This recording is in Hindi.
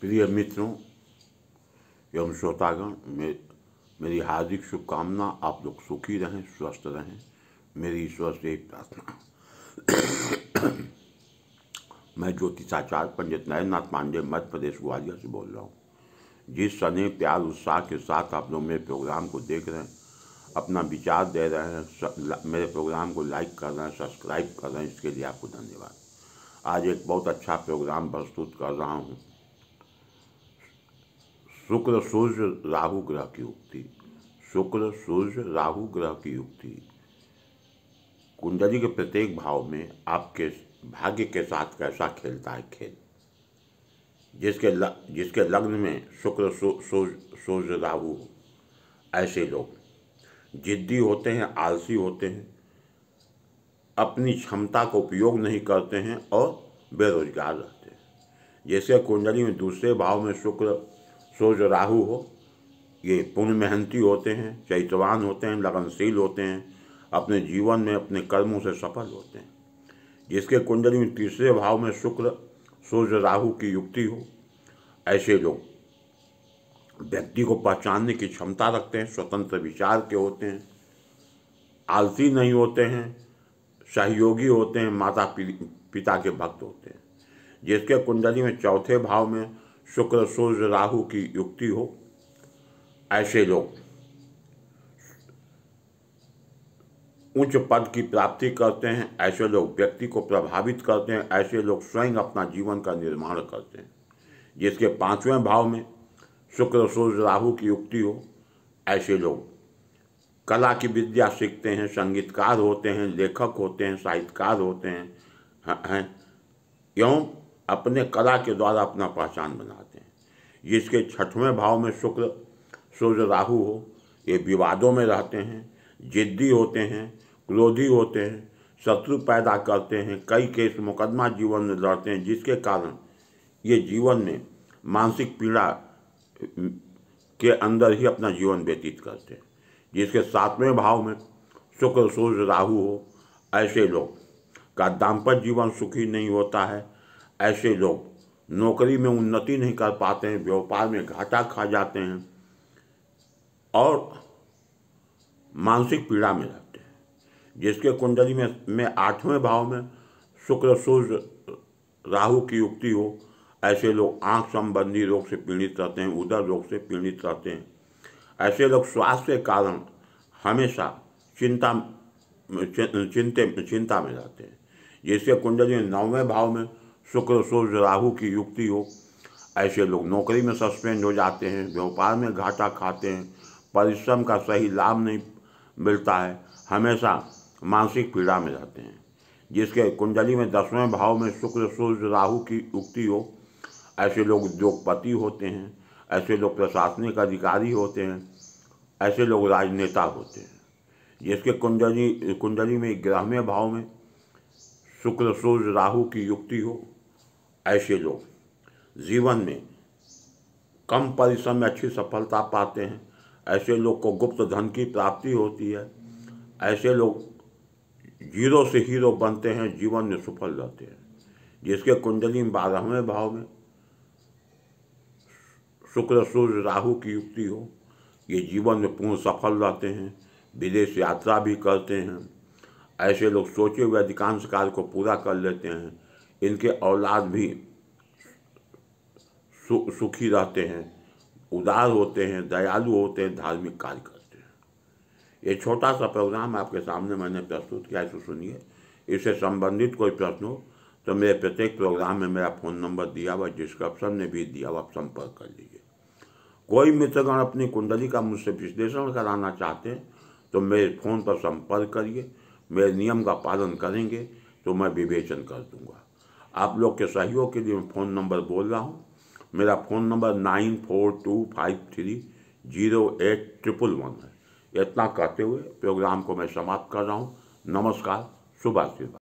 प्रिय मित्रों एवं श्रोतागण मे मेरी हार्दिक शुभकामना आप लोग सुखी रहें स्वस्थ रहें मेरी ईश्वर से प्रार्थना मैं ज्योतिषाचार्य पंडित नाथ पांडे मध्य प्रदेश ग्वालियर से बोल रहा हूँ जिस सने प्यार उत्साह के साथ आप लोग मेरे प्रोग्राम को देख रहे हैं अपना विचार दे रहे हैं मेरे प्रोग्राम को लाइक कर रहे हैं सब्सक्राइब कर रहे हैं इसके लिए आपको धन्यवाद आज एक बहुत अच्छा प्रोग्राम प्रस्तुत कर रहा हूँ शुक्र सूर्य राहु ग्रह की युक्ति शुक्र सूर्य राहु ग्रह की युक्ति कुंडली के प्रत्येक भाव में आपके भाग्य के साथ कैसा खेलता है खेल जिसके ल, जिसके लग्न में शुक्र सूर्य राहु ऐसे लोग जिद्दी होते हैं आलसी होते हैं अपनी क्षमता का उपयोग नहीं करते हैं और बेरोजगार रहते हैं जैसे कुंडली में दूसरे भाव में शुक्र सूर्य राहु हो ये पुण्य मेहनती होते हैं चैतवान होते हैं लगनशील होते हैं अपने जीवन में अपने कर्मों से सफल होते हैं जिसके कुंडली में तीसरे भाव में शुक्र सूर्य राहु की युक्ति हो ऐसे लोग व्यक्ति को पहचानने की क्षमता रखते हैं स्वतंत्र विचार के होते हैं आलसी नहीं होते हैं सहयोगी होते हैं माता पिता के भक्त होते हैं जिसके कुंडली में चौथे भाव में शुक्र सूर्य राहु की युक्ति हो ऐसे लोग उच्च पद की प्राप्ति करते हैं ऐसे लोग व्यक्ति को प्रभावित करते हैं ऐसे लोग स्वयं अपना जीवन का निर्माण करते हैं जिसके पांचवें भाव में शुक्र सूर्य राहु की युक्ति हो ऐसे लोग कला की विद्या सीखते हैं संगीतकार होते हैं लेखक होते हैं साहित्यकार होते हैं हैं एवं अपने कला के द्वारा अपना पहचान बनाते हैं जिसके छठवें भाव में शुक्र सूर्य राहु हो ये विवादों में रहते हैं जिद्दी होते हैं क्रोधी होते हैं शत्रु पैदा करते हैं कई केस मुकदमा जीवन में लड़ते हैं जिसके कारण ये जीवन में मानसिक पीड़ा के अंदर ही अपना जीवन व्यतीत करते हैं जिसके सातवें भाव में शुक्र सूर्य राहु हो ऐसे लोग का दाम्पत्य जीवन सुखी नहीं होता है ऐसे लोग नौकरी में उन्नति नहीं कर पाते हैं व्यापार में घाटा खा जाते हैं और मानसिक पीड़ा में रहते हैं जिसके कुंडली में में आठवें भाव में शुक्र सूर्य राहु की युक्ति हो ऐसे लोग आंख संबंधी रोग से पीड़ित रहते हैं उदर रोग से पीड़ित रहते हैं ऐसे लोग स्वास्थ्य के कारण हमेशा चिंता चिंते चिंता में रहते हैं जिसके कुंडली में नौवें भाव में शुक्र सूर्य राहु की युक्ति हो ऐसे लोग नौकरी में सस्पेंड हो जाते हैं व्यापार में घाटा खाते हैं परिश्रम का सही लाभ नहीं मिलता है हमेशा मानसिक पीड़ा में रहते हैं जिसके कुंडली में दसवें भाव में शुक्र सूर्य राहु की युक्ति हो ऐसे लोग उद्योगपति होते हैं ऐसे लोग प्रशासनिक अधिकारी होते हैं ऐसे लोग राजनेता होते हैं जिसके कुंडली कुंडली में ग्रहवें भाव में शुक्र सूर्य राहु की युक्ति हो ऐसे लोग जीवन में कम परिश्रम में अच्छी सफलता पाते हैं ऐसे लोग को गुप्त धन की प्राप्ति होती है ऐसे लोग जीरो से हीरो बनते हैं जीवन में सफल रहते हैं जिसके कुंडली में बारहवें भाव में शुक्र सूर्य राहु की युक्ति हो ये जीवन में पूर्ण सफल रहते हैं विदेश यात्रा भी करते हैं ऐसे लोग सोचे हुए अधिकांश कार्य को पूरा कर लेते हैं इनके औलाद भी सु, सुखी रहते हैं उदार होते हैं दयालु होते हैं धार्मिक कार्य करते हैं ये छोटा सा प्रोग्राम आपके सामने मैंने प्रस्तुत किया इसे सुनिए इससे संबंधित कोई प्रश्न हो तो मेरे प्रत्येक प्रोग्राम में मेरा फ़ोन नंबर दिया हुआ डिस्क्रिप्शन में भी दिया हुआ आप संपर्क कर लीजिए कोई मित्रगण अपनी कुंडली का मुझसे विश्लेषण कराना चाहते हैं तो मेरे फ़ोन पर संपर्क करिए मेरे नियम का पालन करेंगे तो मैं विवेचन कर दूंगा आप लोग के सहयोग के लिए मैं फ़ोन नंबर बोल रहा हूँ मेरा phone number nine four two five three zero eight triple one है इतना कहते हुए प्रोग्राम को मैं समाप्त कर रहा हूँ नमस्कार शुभ आशीर्वाद